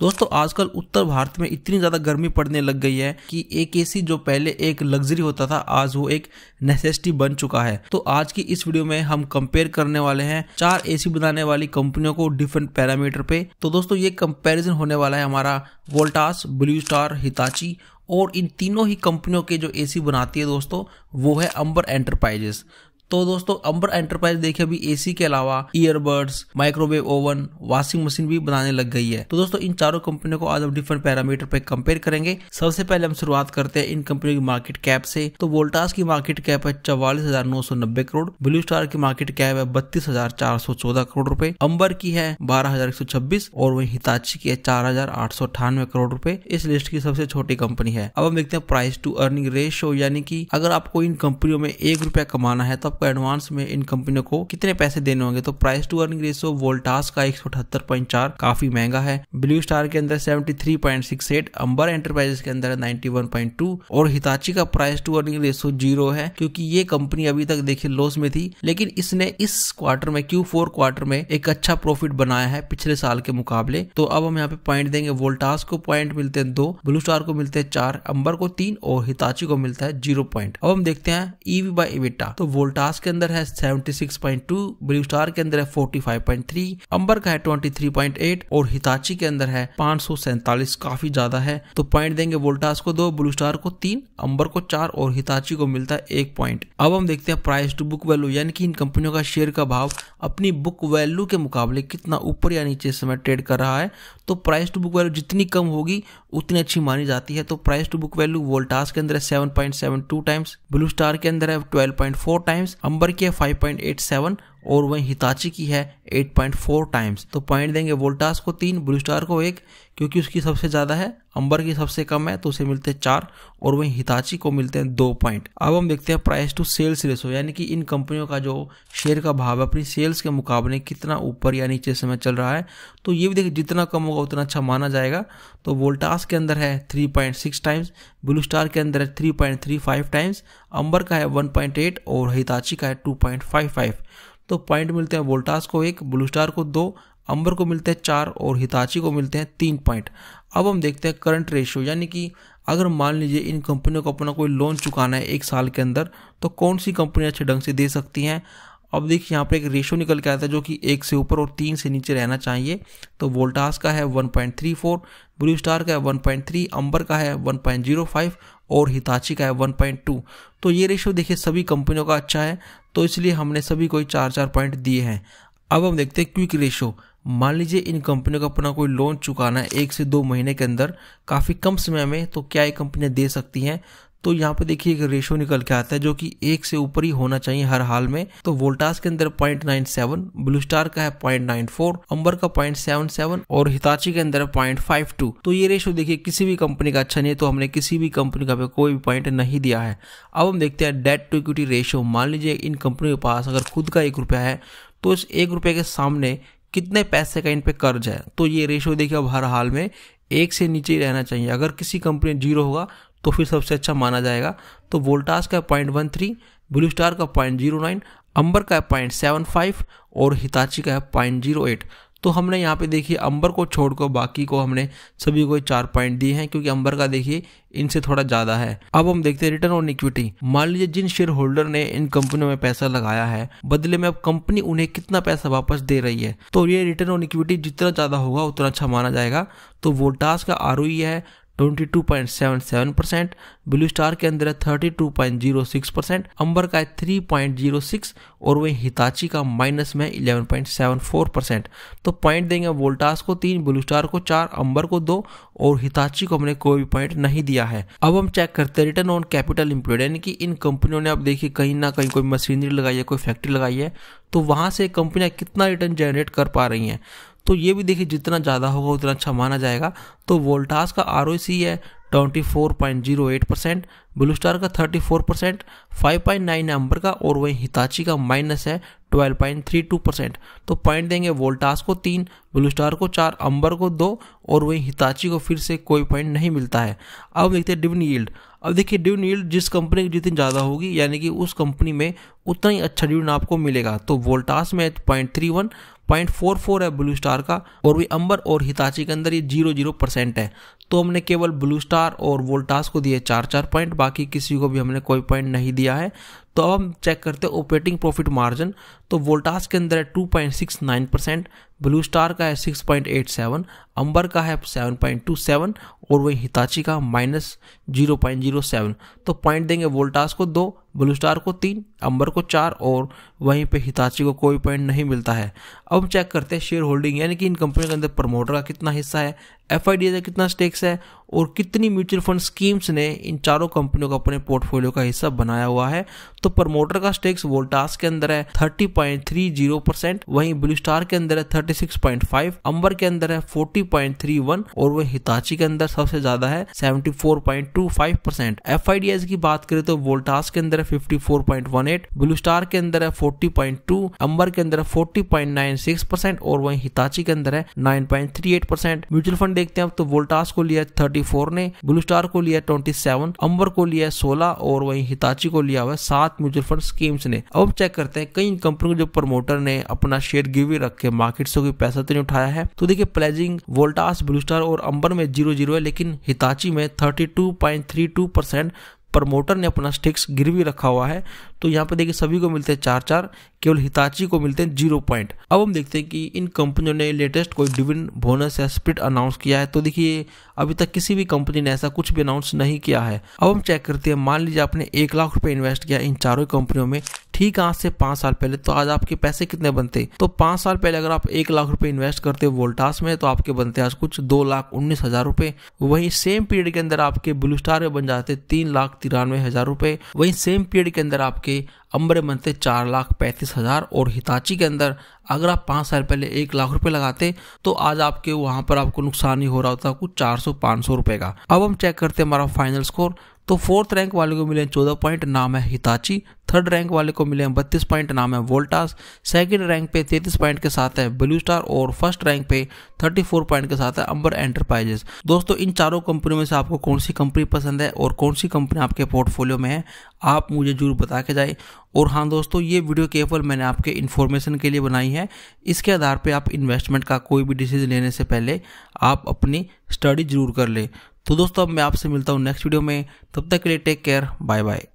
दोस्तों आजकल उत्तर भारत में इतनी ज़्यादा गर्मी पड़ने लग गई है कि एक एसी जो पहले एक लग्जरी होता था आज वो एक नेसेसिटी बन चुका है तो आज की इस वीडियो में हम कंपेयर करने वाले हैं चार एसी बनाने वाली कंपनियों को डिफरेंट पैरामीटर पे तो दोस्तों ये कंपैरिजन होने वाला है हमारा वोल्टास ब्लू स्टार हिताची और इन तीनों ही कंपनियों के जो एसी बनाती है दोस्तों वो है अंबर एंटरप्राइजेस तो दोस्तों अम्बर एंटरप्राइज देखिए अभी एसी के अलावा earbuds microwave oven washing machine भी बनाने लग गई है तो दोस्तों इन चारों कंपनियों को आज हम डिफरेंट पैरामीटर पे कंपेयर करेंगे सबसे पहले हम शुरुआत करते हैं इन कंपनियों की मार्केट कैप से तो वोल्टास की मार्केट कैप है चौवालीस हजार नौ सौ नब्बे करोड़ ब्लू स्टार की मार्केट कैप है बत्तीस हजार चार सौ चौदह करोड़ रूपए अंबर की है बारह हजार एक सौ छब्बीस और वही हिताची की है चार हजार आठ सौ अठानवे करोड़ रूपए इस लिस्ट की सबसे छोटी कंपनी है अब हम देखते हैं प्राइस टू अर्निंग रेशियो यानी कि अगर आपको इन कंपनियों में एक रुपया कमाना है तो आपको एडवांस में इन कंपनियों को कितने पैसे देने होंगे तो price to earning ratio Voltas का एक काफी महंगा है ब्लू स्टार के अंदर सेवेंटी अंबर एंटरप्राइजेस के अंदर 91.2 और हिताची का price to earning ratio zero है क्योंकि ये कंपनी अभी तक देखिए लॉस में थी लेकिन इसने इस क्वार्टर में क्यू क्वार्टर में एक अच्छा प्रॉफिट बनाया है पिछले साल के मुकाबले तो अब हम यहाँ पे पॉइंट देंगे वोल्टास को पॉइंट मिलते हैं दो ब्लू स्टार को मिलते हैं चार अंबर को तीन और हिताची को मिलता है जीरो पॉइंट अब हम देखते हैं ईवी बाई इविटा तो वोल्टा दास के अंदर है 76.2 ब्लू स्टार के अंदर है 45.3 अंबर का है 23.8 और हिताची के अंदर है पांच काफी ज्यादा है तो पॉइंट देंगे वोल्टास को दो ब्लू स्टार को तीन अंबर को चार और हिताची को मिलता है एक पॉइंट अब हम देखते हैं प्राइस टू बुक वैल्यू यानी कि इन कंपनियों का शेयर का भाव अपनी बुक वैल्यू के मुकाबले कितना ऊपर या नीचे समय ट्रेड कर रहा है तो प्राइस टू बुक वैल्यू जितनी कम होगी उतनी अच्छी मानी जाती है तो price to book value Voltas के अंदर है सेवन टाइम्स ब्लू स्टार के अंदर है ट्वेल्व टाइम्स अंबर की है सेवन और वहीं हिताची की है 8.4 टाइम्स तो पॉइंट देंगे वोल्टास को तीन ब्लू स्टार को एक क्योंकि उसकी सबसे ज़्यादा है अंबर की सबसे कम है तो उसे मिलते हैं चार और वहीं हिताची को मिलते हैं दो पॉइंट अब हम देखते हैं प्राइस टू सेल्स रेसो यानी कि इन कंपनियों का जो शेयर का भाव है अपनी सेल्स के मुकाबले कितना ऊपर या नीचे समय चल रहा है तो ये भी देखिए जितना कम होगा उतना अच्छा माना जाएगा तो वोल्टास के अंदर है थ्री टाइम्स ब्लू स्टार के अंदर है 3.35 टाइम्स अंबर का है वन और हिताची का है टू तो पॉइंट मिलते हैं वोल्टास को एक ब्लू स्टार को दो अंबर को मिलते हैं चार और हिताची को मिलते हैं तीन पॉइंट अब हम देखते हैं करंट रेशियो यानी कि अगर मान लीजिए इन कंपनियों को अपना कोई लोन चुकाना है एक साल के अंदर तो कौन सी कंपनी अच्छे ढंग से दे सकती हैं अब देखिए यहाँ पर एक रेशो निकल के आता है जो कि एक से ऊपर और तीन से नीचे रहना चाहिए तो वोल्टास का है 1.34 ब्लू स्टार का है 1.3 अंबर का है 1.05 और हिताची का है 1.2 तो ये रेशियो देखिए सभी कंपनियों का अच्छा है तो इसलिए हमने सभी कोई चार चार पॉइंट दिए हैं अब हम देखते हैं क्विक रेशियो मान लीजिए इन कंपनियों का अपना कोई लोन चुकाना है एक से दो महीने के अंदर काफ़ी कम समय में तो क्या ये कंपनियाँ दे सकती हैं तो यहाँ पे देखिए एक रेशो निकल के आता है जो कि एक से ऊपर ही होना चाहिए हर हाल में तो वोल्टास के अंदर point nine seven blue star का है पॉइंट नाइन फोर अंबर का पॉइंट सेवन सेवन और हिताची के अंदर पॉइंट फाइव टू तो ये रेशो देखिए किसी भी कंपनी का अच्छा नहीं है तो हमने किसी भी कंपनी का कोई भी पॉइंट नहीं दिया है अब हम देखते हैं डेट टू इक्विटी रेशो मान लीजिए इन कंपनी के पास अगर खुद का एक रुपया है तो इस एक रुपये के सामने कितने पैसे का इन पे कर्ज है तो ये रेशो देखिए अब हर हाल में एक से नीचे ही रहना चाहिए अगर किसी कंपनी जीरो होगा तो फिर सबसे अच्छा माना जाएगा तो वोल्टास का point one three blue star का पॉइंट जीरो नाइन अंबर का पॉइंट सेवन फाइव और हिताची का पॉइंट जीरो एट तो हमने यहाँ पे देखिए अंबर को छोड़कर बाकी को हमने सभी को चार पॉइंट दिए हैं क्योंकि अंबर का देखिए इनसे थोड़ा ज़्यादा है अब हम देखते हैं रिटर्न ऑन इक्विटी मान लीजिए जिन शेयर होल्डर ने इन कंपनियों में पैसा लगाया है बदले में अब कंपनी उन्हें कितना पैसा वापस दे रही है तो ये रिटर्न ऑन इक्विटी जितना ज़्यादा होगा उतना अच्छा माना जाएगा तो वोल्टास का आर है 22.77 परसेंट ब्लू स्टार के अंदर है 32.06 परसेंट अंबर का है 3.06 और वही हिताची का माइनस में 11.74 परसेंट तो पॉइंट देंगे वोल्टास को तीन ब्लू स्टार को चार अंबर को दो और हिताची को हमने कोई भी पॉइंट नहीं दिया है अब हम चेक करते हैं रिटर्न ऑन कैपिटल इंप्लॉयड यानी कि इन कंपनियों ने आप देखिए कहीं ना कहीं कोई मशीनरी लगाई है कोई फैक्ट्री लगाई है तो वहां से कंपनियां कितना रिटर्न जनरेट कर पा रही हैं तो ये भी देखिए जितना ज़्यादा होगा उतना अच्छा माना जाएगा तो वोल्टास का आर है 24.08 परसेंट ब्लू स्टार का 34 परसेंट फाइव नंबर का और वहीं हिताची का माइनस है 12.32 परसेंट तो पॉइंट देंगे वोल्टास को तीन ब्लू स्टार को चार अंबर को दो और वहीं हिताची को फिर से कोई पॉइंट नहीं मिलता है अब देखते हैं डिवन यील्ड अब देखिए डिवन यील्ड जिस कंपनी की जितनी ज़्यादा होगी यानी कि उस कंपनी में उतना ही अच्छा डिविन आपको मिलेगा तो वोल्टास में point three one point four four है ब्लू स्टार का और भी अंबर और हिताची के अंदर ये जीरो जीरो परसेंट है तो हमने केवल ब्लू स्टार और वोल्टास को दिए चार चार पॉइंट बाकी किसी को भी हमने कोई पॉइंट नहीं दिया है तो अब हम चेक करते हैं ऑपरेटिंग प्रॉफिट मार्जिन तो वोल्टास के अंदर है 2.69 परसेंट ब्लू स्टार का है 6.87 अंबर का है 7.27 और वही हिताची का माइनस 0.07 तो पॉइंट देंगे वोल्टास को दो ब्लू स्टार को तीन अंबर को चार और वहीं पे हिताची को कोई पॉइंट नहीं मिलता है अब हम चेक करते हैं शेयर होल्डिंग यानी कि इन कंपनियों के अंदर प्रमोटर का कितना हिस्सा है एफ का कितना स्टेक्स है और कितनी म्यूचुअल फंड स्कीम्स ने इन चारों कंपनियों का अपने पोर्टफोलियो का हिस्सा बनाया हुआ है तो प्रमोटर का स्टेक्स वोल्टास के अंदर है 30.30 परसेंट वहीं ब्लू स्टार के अंदर है 36.5 अंबर के अंदर है 40.31 और वह हिताची के अंदर सबसे ज्यादा है 74.25 परसेंट एफ की बात करें तो वोल्टास के अंदर है 54.18 ब्लू स्टार के अंदर है 40.2 अंबर के अंदर है 40.96 परसेंट और वहीं हिताची के अंदर है 9.38 परसेंट म्यूचुअल फंड देखते हैं तो वोल्टास को लिया थर्टी फोर ने ब्लू स्टार को लिया ट्वेंटी सेवन अंबर को लिया सोलह और वही हिताची को लिया हुआ सात म्यूचुअल फंड स्कीम्स ने अब चेक करते हैं कई कंपनियों के जो प्रमोटर ने अपना शेयर गिरवी रख के मार्केट से कोई पैसा तो नहीं उठाया है तो देखिए प्लेजिंग वोल्टास ब्लू स्टार और अंबर में जीरो जीरो है लेकिन हिताची में thirty two point three two percent promoter ने अपना स्टिक्स गिरवी रखा हुआ है तो यहाँ पे देखिए सभी को मिलते हैं चार चार केवल हिताची को मिलते हैं जीरो पॉइंट अब हम देखते हैं कि इन कंपनियों ने लेटेस्ट कोई डिविडेंड बोनस या स्प्रिट अनाउंस किया है तो देखिए अभी तक किसी भी कंपनी ने ऐसा कुछ भी अनाउंस नहीं किया है अब हम चेक करते हैं मान लीजिए आपने एक लाख रुपए इन्वेस्ट किया इन चारों कंपनियों में ठीक आज से पांच साल पहले तो आज आपके पैसे कितने बनते तो पांच साल पहले अगर आप एक लाख रुपए इन्वेस्ट करते वोल्टास में तो आपके बनते आज कुछ दो लाख उन्नीस हजार रुपए वही सेम पीरियड के अंदर आपके ब्लू स्टार में बन जाते तीन लाख तिरानवे हजार रुपए वहीं सेम पीरियड के अंदर आपके के अम्बर में बनते चार लाख पैंतीस हज़ार और हिताची के अंदर अगर आप पाँच साल पहले एक लाख रुपए लगाते तो आज आपके वहां पर आपको नुकसान ही हो रहा होता कुछ चार सौ पाँच सौ रुपये का अब हम चेक करते हैं हमारा फाइनल स्कोर तो फोर्थ रैंक वाले को मिले हैं चौदह पॉइंट नाम है हिताची थर्ड रैंक वाले को मिले हैं बत्तीस पॉइंट नाम है वोल्टास सेकंड रैंक पे तैतीस पॉइंट के साथ है ब्लू स्टार और फर्स्ट रैंक पे थर्टी फोर पॉइंट के साथ है अंबर एंटरप्राइजेस दोस्तों इन चारों कंपनियों में से आपको कौन सी कंपनी पसंद है और कौन सी कंपनी आपके पोर्टफोलियो में है आप मुझे जरूर बता के जाए और हाँ दोस्तों ये वीडियो केवल मैंने आपके इन्फॉर्मेशन के लिए बनाई है इसके आधार पर आप इन्वेस्टमेंट का कोई भी डिसीजन लेने से पहले आप अपनी स्टडी जरूर कर लें तो दोस्तों अब मैं आपसे मिलता हूँ नेक्स्ट वीडियो में तब तक के लिए टेक केयर बाय बाय